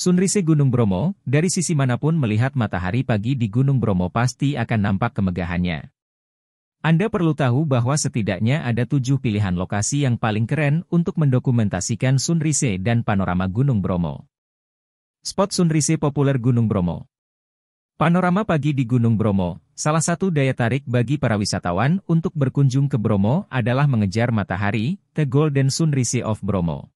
Sunrise Gunung Bromo, dari sisi manapun melihat matahari pagi di Gunung Bromo pasti akan nampak kemegahannya. Anda perlu tahu bahwa setidaknya ada tujuh pilihan lokasi yang paling keren untuk mendokumentasikan sunrise dan panorama Gunung Bromo. Spot sunrise populer Gunung Bromo Panorama pagi di Gunung Bromo, salah satu daya tarik bagi para wisatawan untuk berkunjung ke Bromo adalah mengejar matahari, The Golden Sunrise of Bromo.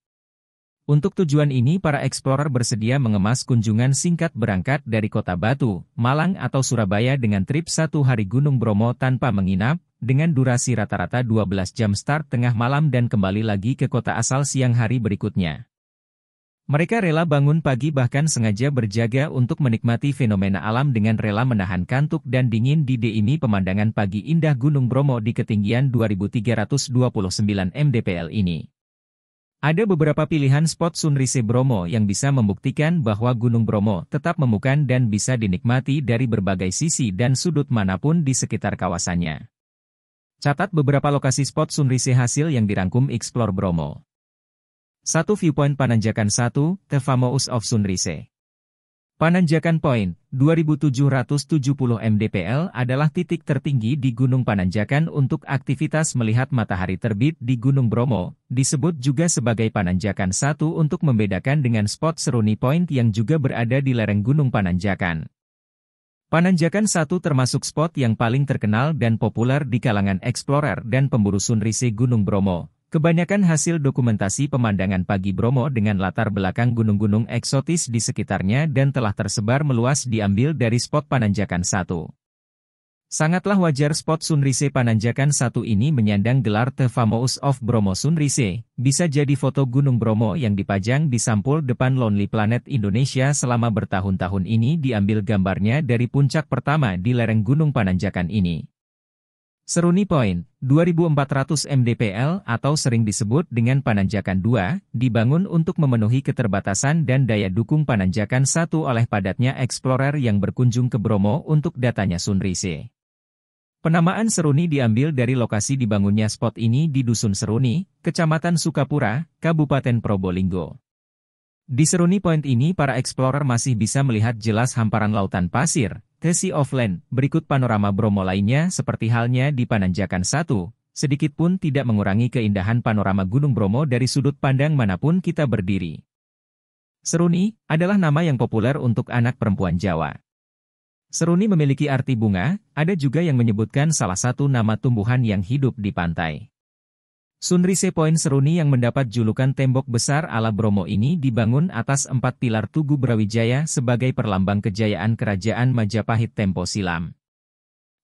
Untuk tujuan ini para eksplorer bersedia mengemas kunjungan singkat berangkat dari kota Batu, Malang atau Surabaya dengan trip satu hari Gunung Bromo tanpa menginap, dengan durasi rata-rata 12 jam start tengah malam dan kembali lagi ke kota asal siang hari berikutnya. Mereka rela bangun pagi bahkan sengaja berjaga untuk menikmati fenomena alam dengan rela menahan kantuk dan dingin di ini pemandangan pagi indah Gunung Bromo di ketinggian 2329 mdpl ini. Ada beberapa pilihan spot sunrise Bromo yang bisa membuktikan bahwa Gunung Bromo tetap memukan dan bisa dinikmati dari berbagai sisi dan sudut manapun di sekitar kawasannya. Catat beberapa lokasi spot sunrise hasil yang dirangkum Explore Bromo. Satu Viewpoint Pananjakan satu, The Famous of Sunrise. Pananjakan Point, 2770 mdpl adalah titik tertinggi di Gunung Pananjakan untuk aktivitas melihat matahari terbit di Gunung Bromo, disebut juga sebagai Pananjakan 1 untuk membedakan dengan spot Seruni Point yang juga berada di lereng Gunung Pananjakan. Pananjakan 1 termasuk spot yang paling terkenal dan populer di kalangan explorer dan pemburu sunrise Gunung Bromo, Kebanyakan hasil dokumentasi pemandangan pagi Bromo dengan latar belakang gunung-gunung eksotis di sekitarnya dan telah tersebar meluas diambil dari spot Pananjakan 1. Sangatlah wajar spot Sunrise Pananjakan 1 ini menyandang gelar The Famous of Bromo Sunrise, bisa jadi foto Gunung Bromo yang dipajang di sampul depan Lonely Planet Indonesia selama bertahun-tahun ini diambil gambarnya dari puncak pertama di lereng Gunung Pananjakan ini. Seruni Point, 2400 MDPL atau sering disebut dengan Pananjakan 2, dibangun untuk memenuhi keterbatasan dan daya dukung Pananjakan 1 oleh padatnya explorer yang berkunjung ke Bromo untuk datanya Sunrise. Penamaan Seruni diambil dari lokasi dibangunnya spot ini di Dusun Seruni, Kecamatan Sukapura, Kabupaten Probolinggo. Di Seruni Point ini para explorer masih bisa melihat jelas hamparan lautan pasir, ke offline. Berikut panorama Bromo lainnya seperti halnya di Pananjakan 1, sedikit pun tidak mengurangi keindahan panorama Gunung Bromo dari sudut pandang manapun kita berdiri. Seruni adalah nama yang populer untuk anak perempuan Jawa. Seruni memiliki arti bunga, ada juga yang menyebutkan salah satu nama tumbuhan yang hidup di pantai. Sunrise Point Seruni yang mendapat julukan tembok besar ala Bromo ini dibangun atas empat pilar Tugu Brawijaya sebagai perlambang kejayaan kerajaan Majapahit tempo silam.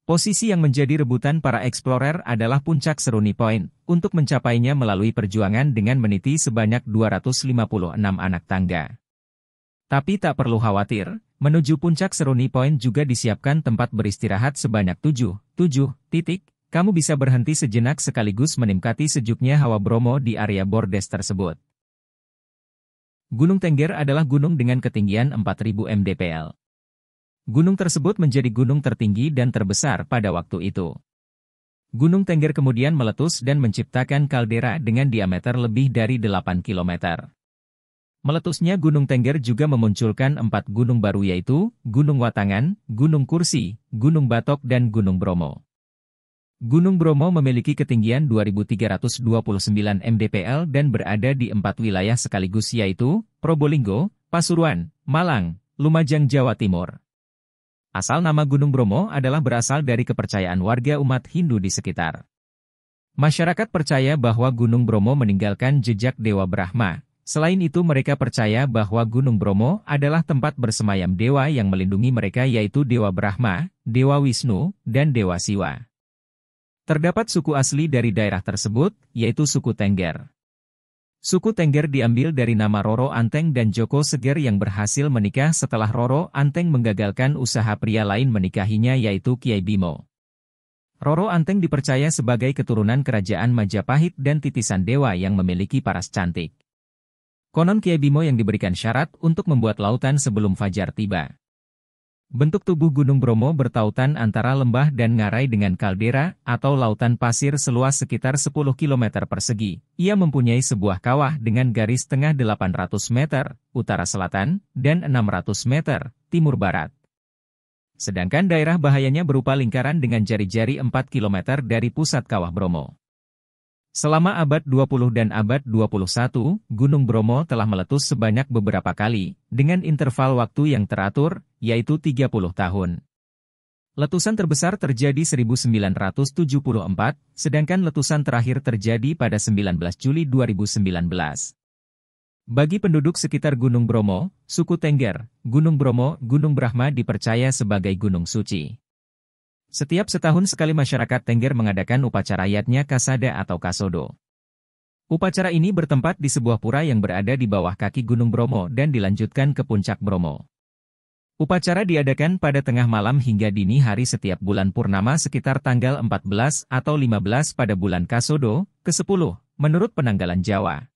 Posisi yang menjadi rebutan para explorer adalah puncak Seruni Point, untuk mencapainya melalui perjuangan dengan meniti sebanyak 256 anak tangga. Tapi tak perlu khawatir, menuju puncak Seruni Point juga disiapkan tempat beristirahat sebanyak 7, 7, titik, kamu bisa berhenti sejenak sekaligus menikmati sejuknya hawa Bromo di area bordes tersebut. Gunung Tengger adalah gunung dengan ketinggian 4000 mdpl. Gunung tersebut menjadi gunung tertinggi dan terbesar pada waktu itu. Gunung Tengger kemudian meletus dan menciptakan kaldera dengan diameter lebih dari 8 km. Meletusnya Gunung Tengger juga memunculkan empat gunung baru yaitu Gunung Watangan, Gunung Kursi, Gunung Batok dan Gunung Bromo. Gunung Bromo memiliki ketinggian 2.329 mdpl dan berada di empat wilayah sekaligus yaitu Probolinggo, Pasuruan, Malang, Lumajang Jawa Timur. Asal nama Gunung Bromo adalah berasal dari kepercayaan warga umat Hindu di sekitar. Masyarakat percaya bahwa Gunung Bromo meninggalkan jejak Dewa Brahma. Selain itu mereka percaya bahwa Gunung Bromo adalah tempat bersemayam dewa yang melindungi mereka yaitu Dewa Brahma, Dewa Wisnu, dan Dewa Siwa. Terdapat suku asli dari daerah tersebut, yaitu suku Tengger. Suku Tengger diambil dari nama Roro Anteng dan Joko Seger yang berhasil menikah setelah Roro Anteng menggagalkan usaha pria lain menikahinya yaitu Kiai Bimo. Roro Anteng dipercaya sebagai keturunan kerajaan Majapahit dan titisan dewa yang memiliki paras cantik. Konon Kiai Bimo yang diberikan syarat untuk membuat lautan sebelum fajar tiba. Bentuk tubuh Gunung Bromo bertautan antara lembah dan ngarai dengan kaldera atau lautan pasir seluas sekitar 10 km persegi. Ia mempunyai sebuah kawah dengan garis tengah 800 meter, utara-selatan, dan 600 meter, timur-barat. Sedangkan daerah bahayanya berupa lingkaran dengan jari-jari 4 km dari pusat kawah Bromo. Selama abad 20 dan abad 21, Gunung Bromo telah meletus sebanyak beberapa kali, dengan interval waktu yang teratur, yaitu 30 tahun. Letusan terbesar terjadi 1974, sedangkan letusan terakhir terjadi pada 19 Juli 2019. Bagi penduduk sekitar Gunung Bromo, suku Tengger, Gunung Bromo, Gunung Brahma dipercaya sebagai gunung suci. Setiap setahun sekali masyarakat Tengger mengadakan upacara yatnya kasada atau kasodo. Upacara ini bertempat di sebuah pura yang berada di bawah kaki Gunung Bromo dan dilanjutkan ke puncak Bromo. Upacara diadakan pada tengah malam hingga dini hari setiap bulan purnama sekitar tanggal 14 atau 15 pada bulan Kasodo, ke-10, menurut penanggalan Jawa.